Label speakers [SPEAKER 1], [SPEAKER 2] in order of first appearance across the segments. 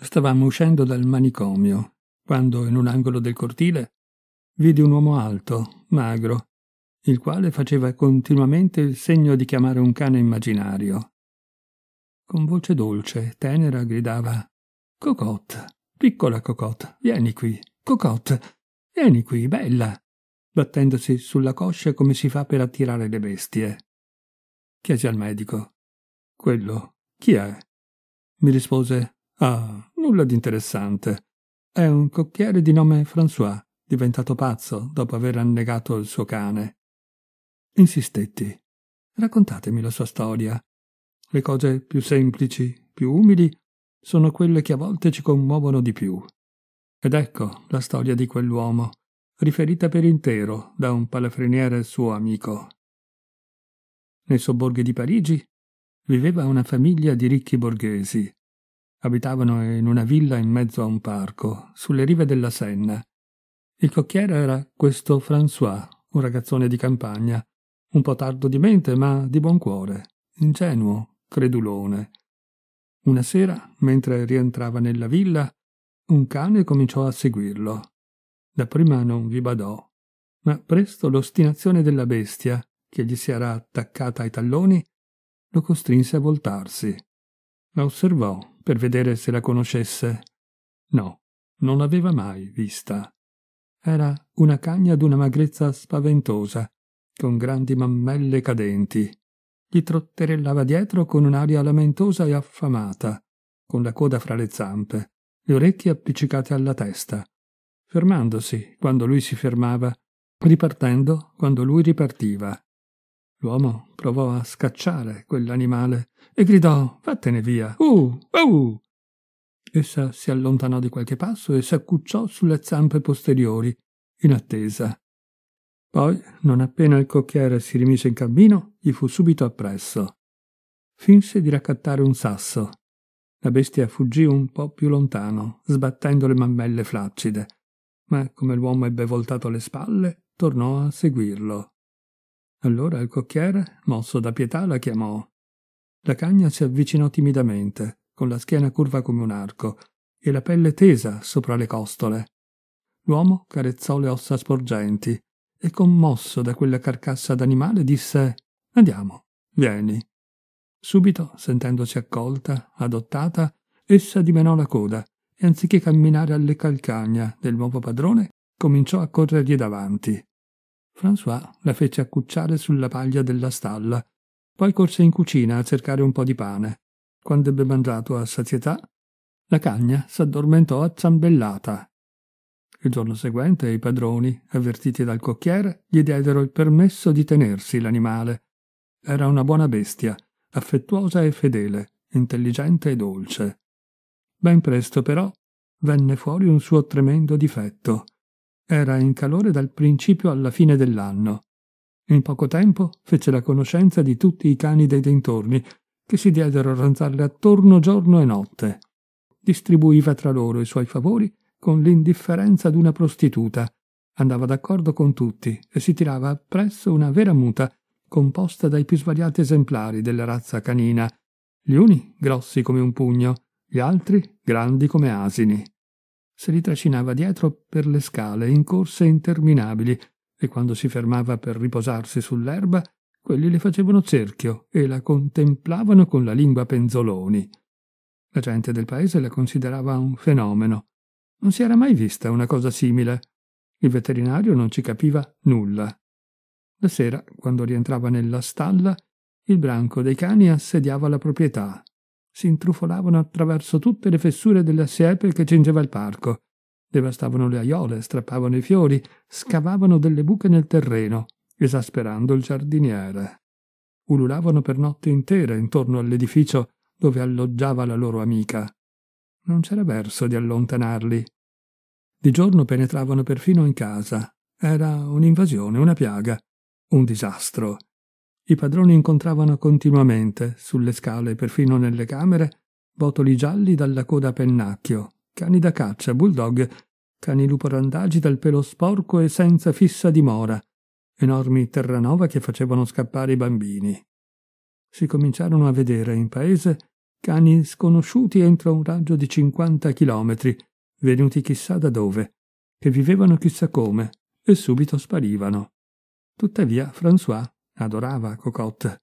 [SPEAKER 1] Stavamo uscendo dal manicomio, quando in un angolo del cortile vidi un uomo alto, magro, il quale faceva continuamente il segno di chiamare un cane immaginario. Con voce dolce, tenera, gridava Cocotte, piccola Cocotte, vieni qui, Cocotte, vieni qui, bella, battendosi sulla coscia come si fa per attirare le bestie. Chiesi al medico. Quello, chi è? Mi rispose, ah, Nulla di interessante. È un cocchiere di nome François, diventato pazzo dopo aver annegato il suo cane. Insistetti. Raccontatemi la sua storia. Le cose più semplici, più umili, sono quelle che a volte ci commuovono di più. Ed ecco la storia di quell'uomo, riferita per intero da un palafreniere suo amico. Nei sobborghi di Parigi viveva una famiglia di ricchi borghesi, Abitavano in una villa in mezzo a un parco, sulle rive della Senna. Il cocchiere era questo François, un ragazzone di campagna, un po' tardo di mente ma di buon cuore, ingenuo, credulone. Una sera, mentre rientrava nella villa, un cane cominciò a seguirlo. Dapprima non vi badò, ma presto l'ostinazione della bestia, che gli si era attaccata ai talloni, lo costrinse a voltarsi. La osservò per vedere se la conoscesse. No, non l'aveva mai vista. Era una cagna d'una magrezza spaventosa, con grandi mammelle cadenti. Gli trotterellava dietro con un'aria lamentosa e affamata, con la coda fra le zampe, le orecchie appiccicate alla testa, fermandosi quando lui si fermava, ripartendo quando lui ripartiva. L'uomo provò a scacciare quell'animale e gridò Vattene via! Uh! Uh! Essa si allontanò di qualche passo e s'accucciò sulle zampe posteriori, in attesa. Poi, non appena il cocchiere si rimise in cammino, gli fu subito appresso. Finse di raccattare un sasso. La bestia fuggì un po' più lontano, sbattendo le mammelle flaccide, ma come l'uomo ebbe voltato le spalle, tornò a seguirlo. Allora il cocchiere, mosso da pietà, la chiamò. La cagna si avvicinò timidamente, con la schiena curva come un arco e la pelle tesa sopra le costole. L'uomo carezzò le ossa sporgenti e, commosso da quella carcassa d'animale, disse: Andiamo, vieni. Subito, sentendosi accolta, adottata, essa dimenò la coda e, anziché camminare alle calcagna del nuovo padrone, cominciò a corrergli davanti. François la fece accucciare sulla paglia della stalla, poi corse in cucina a cercare un po' di pane. Quando ebbe mangiato a sazietà, la cagna s'addormentò acciambellata. Il giorno seguente i padroni, avvertiti dal cocchiere, gli diedero il permesso di tenersi l'animale. Era una buona bestia, affettuosa e fedele, intelligente e dolce. Ben presto, però, venne fuori un suo tremendo difetto. Era in calore dal principio alla fine dell'anno. In poco tempo fece la conoscenza di tutti i cani dei dintorni, che si diedero a ranzarle attorno giorno e notte. Distribuiva tra loro i suoi favori con l'indifferenza d'una prostituta. Andava d'accordo con tutti e si tirava appresso una vera muta, composta dai più svariati esemplari della razza canina, gli uni grossi come un pugno, gli altri grandi come asini se li trascinava dietro per le scale in corse interminabili e quando si fermava per riposarsi sull'erba, quelli le facevano cerchio e la contemplavano con la lingua penzoloni. La gente del paese la considerava un fenomeno. Non si era mai vista una cosa simile. Il veterinario non ci capiva nulla. La sera, quando rientrava nella stalla, il branco dei cani assediava la proprietà si intrufolavano attraverso tutte le fessure della siepe che cingeva il parco. Devastavano le aiole, strappavano i fiori, scavavano delle buche nel terreno, esasperando il giardiniere. Ululavano per notte intera intorno all'edificio dove alloggiava la loro amica. Non c'era verso di allontanarli. Di giorno penetravano perfino in casa. Era un'invasione, una piaga, un disastro. I padroni incontravano continuamente, sulle scale e perfino nelle camere, botoli gialli dalla coda a pennacchio, cani da caccia, bulldog, cani lupo randagi dal pelo sporco e senza fissa dimora, enormi terranova che facevano scappare i bambini. Si cominciarono a vedere in paese cani sconosciuti entro un raggio di 50 chilometri, venuti chissà da dove, che vivevano chissà come e subito sparivano. Tuttavia François Adorava Cocotte.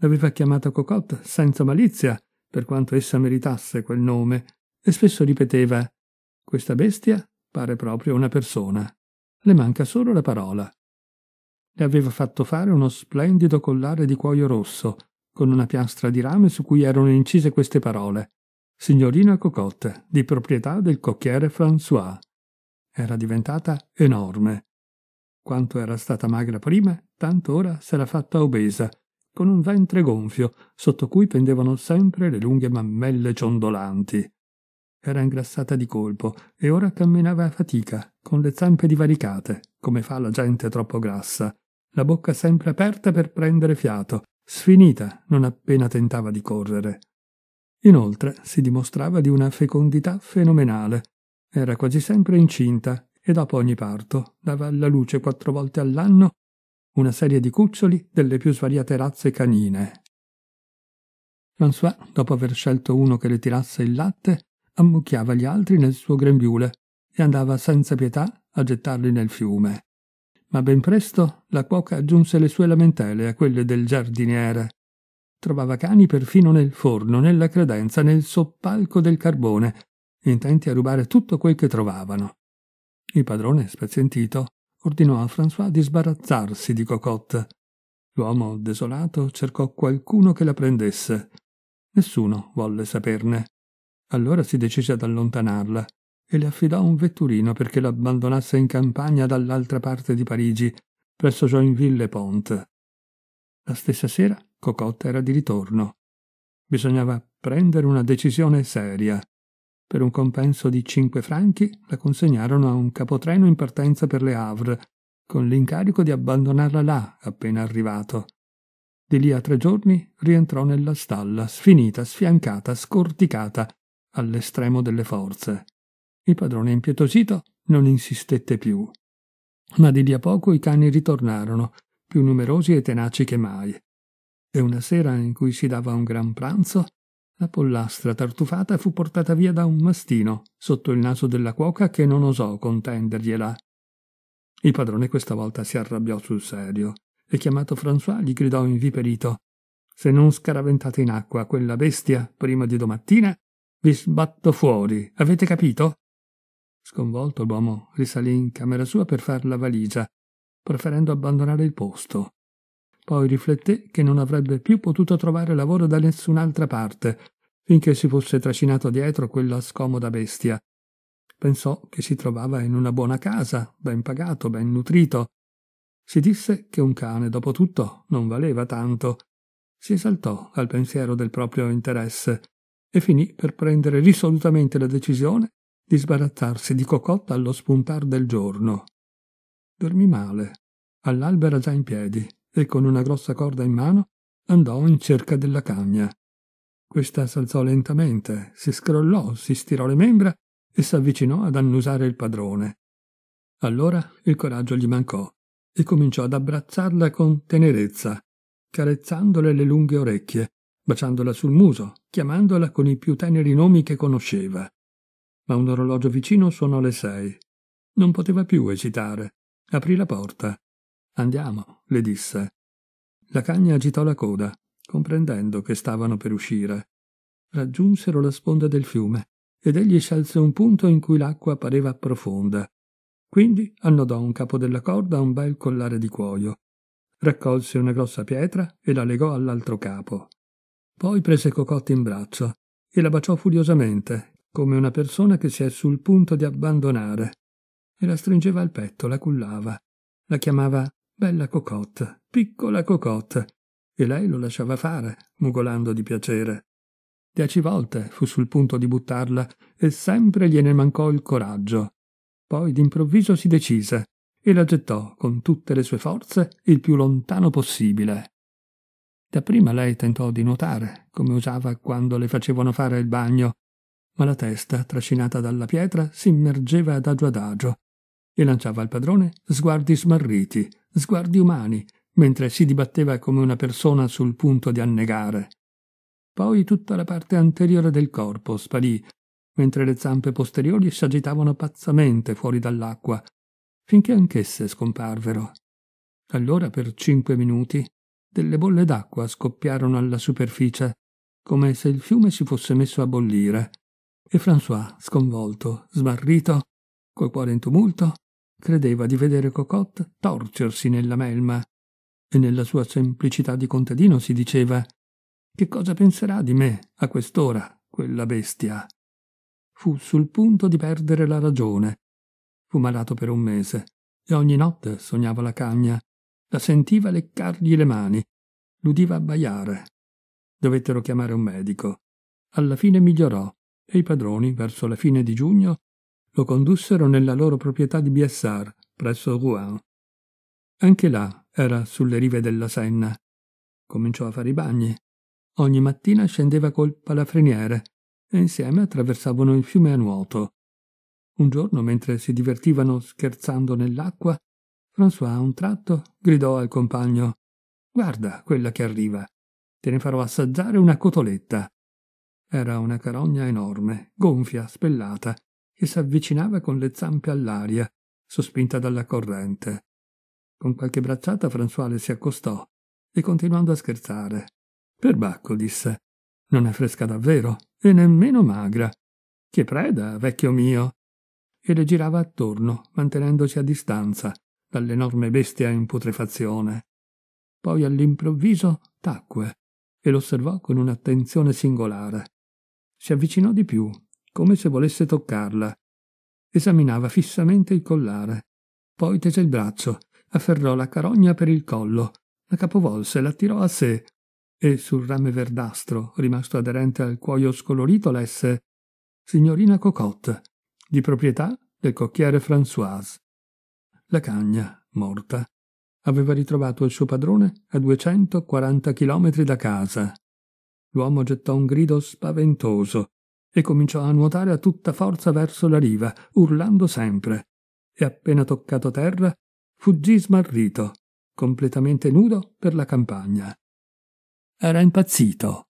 [SPEAKER 1] L'aveva chiamata Cocotte senza malizia, per quanto essa meritasse quel nome, e spesso ripeteva Questa bestia pare proprio una persona. Le manca solo la parola. Le aveva fatto fare uno splendido collare di cuoio rosso, con una piastra di rame su cui erano incise queste parole. Signorina Cocotte, di proprietà del cocchiere François. Era diventata enorme. Quanto era stata magra prima, tanto ora s'era fatta obesa, con un ventre gonfio, sotto cui pendevano sempre le lunghe mammelle ciondolanti. Era ingrassata di colpo e ora camminava a fatica, con le zampe divaricate, come fa la gente troppo grassa, la bocca sempre aperta per prendere fiato, sfinita non appena tentava di correre. Inoltre si dimostrava di una fecondità fenomenale. Era quasi sempre incinta e dopo ogni parto dava alla luce quattro volte all'anno una serie di cuccioli delle più svariate razze canine. François, dopo aver scelto uno che le tirasse il latte, ammucchiava gli altri nel suo grembiule e andava senza pietà a gettarli nel fiume. Ma ben presto la cuoca aggiunse le sue lamentele a quelle del giardiniere. Trovava cani perfino nel forno, nella credenza, nel soppalco del carbone, intenti a rubare tutto quel che trovavano. Il padrone, spazientito, ordinò a François di sbarazzarsi di Cocotte. L'uomo, desolato, cercò qualcuno che la prendesse. Nessuno volle saperne. Allora si decise ad allontanarla e le affidò un vetturino perché l'abbandonasse in campagna dall'altra parte di Parigi, presso Joinville Pont. La stessa sera Cocotte era di ritorno. Bisognava prendere una decisione seria. Per un compenso di 5 franchi la consegnarono a un capotreno in partenza per Le Havre, con l'incarico di abbandonarla là appena arrivato. Di lì a tre giorni rientrò nella stalla, sfinita, sfiancata, scorticata, all'estremo delle forze. Il padrone impietosito non insistette più. Ma di lì a poco i cani ritornarono, più numerosi e tenaci che mai. E una sera in cui si dava un gran pranzo, la pollastra tartufata fu portata via da un mastino, sotto il naso della cuoca che non osò contendergliela. Il padrone questa volta si arrabbiò sul serio e chiamato François gli gridò inviperito Se non scaraventate in acqua quella bestia prima di domattina, vi sbatto fuori, avete capito? Sconvolto l'uomo risalì in camera sua per far la valigia, preferendo abbandonare il posto poi rifletté che non avrebbe più potuto trovare lavoro da nessun'altra parte, finché si fosse trascinato dietro quella scomoda bestia. Pensò che si trovava in una buona casa, ben pagato, ben nutrito. Si disse che un cane, dopo tutto, non valeva tanto. Si esaltò al pensiero del proprio interesse e finì per prendere risolutamente la decisione di sbarazzarsi di Cocotta allo spuntar del giorno. Dormì male. All'alba già in piedi e con una grossa corda in mano andò in cerca della cagna. Questa s'alzò lentamente, si scrollò, si stirò le membra e si avvicinò ad annusare il padrone. Allora il coraggio gli mancò e cominciò ad abbracciarla con tenerezza, carezzandole le lunghe orecchie, baciandola sul muso, chiamandola con i più teneri nomi che conosceva. Ma un orologio vicino suonò le sei. Non poteva più esitare. Aprì la porta. Andiamo, le disse. La cagna agitò la coda, comprendendo che stavano per uscire. Raggiunsero la sponda del fiume ed egli scelse un punto in cui l'acqua pareva profonda. Quindi annodò un capo della corda a un bel collare di cuoio, raccolse una grossa pietra e la legò all'altro capo. Poi prese Cocotte in braccio e la baciò furiosamente, come una persona che si è sul punto di abbandonare, e la stringeva al petto, la cullava, la chiamava Bella cocotte, piccola cocotte, E lei lo lasciava fare, mugolando di piacere. Dieci volte fu sul punto di buttarla e sempre gliene mancò il coraggio. Poi d'improvviso si decise e la gettò con tutte le sue forze il più lontano possibile. Dapprima lei tentò di nuotare, come usava quando le facevano fare il bagno, ma la testa, trascinata dalla pietra, si immergeva adagio adagio e lanciava al padrone sguardi smarriti, sguardi umani, mentre si dibatteva come una persona sul punto di annegare. Poi tutta la parte anteriore del corpo sparì, mentre le zampe posteriori si agitavano pazzamente fuori dall'acqua, finché anch'esse scomparvero. Allora per cinque minuti delle bolle d'acqua scoppiarono alla superficie, come se il fiume si fosse messo a bollire, e François, sconvolto, smarrito, col cuore in tumulto, credeva di vedere Cocotte torcersi nella melma, e nella sua semplicità di contadino si diceva che cosa penserà di me a quest'ora quella bestia? Fu sul punto di perdere la ragione. Fu malato per un mese e ogni notte sognava la cagna, la sentiva leccargli le mani, l'udiva abbaiare. Dovettero chiamare un medico. Alla fine migliorò e i padroni, verso la fine di giugno, lo condussero nella loro proprietà di Biessar, presso Rouen. Anche là era sulle rive della Senna. Cominciò a fare i bagni. Ogni mattina scendeva col palafreniere e insieme attraversavano il fiume a nuoto. Un giorno, mentre si divertivano scherzando nell'acqua, François a un tratto gridò al compagno Guarda quella che arriva. Te ne farò assaggiare una cotoletta. Era una carogna enorme, gonfia, spellata, e s'avvicinava con le zampe all'aria, sospinta dalla corrente. Con qualche bracciata François si accostò e continuando a scherzare. Perbacco disse: Non è fresca davvero e nemmeno magra. Che preda, vecchio mio! E le girava attorno, mantenendosi a distanza dall'enorme bestia in putrefazione. Poi all'improvviso tacque e l'osservò con un'attenzione singolare. Si avvicinò di più come se volesse toccarla. Esaminava fissamente il collare. Poi tese il braccio, afferrò la carogna per il collo, la capovolse, la tirò a sé e sul rame verdastro, rimasto aderente al cuoio scolorito, lesse Signorina Cocotte, di proprietà del cocchiere Françoise. La cagna, morta, aveva ritrovato il suo padrone a 240 chilometri da casa. L'uomo gettò un grido spaventoso e cominciò a nuotare a tutta forza verso la riva, urlando sempre. E appena toccato terra, fuggì smarrito, completamente nudo per la campagna. Era impazzito.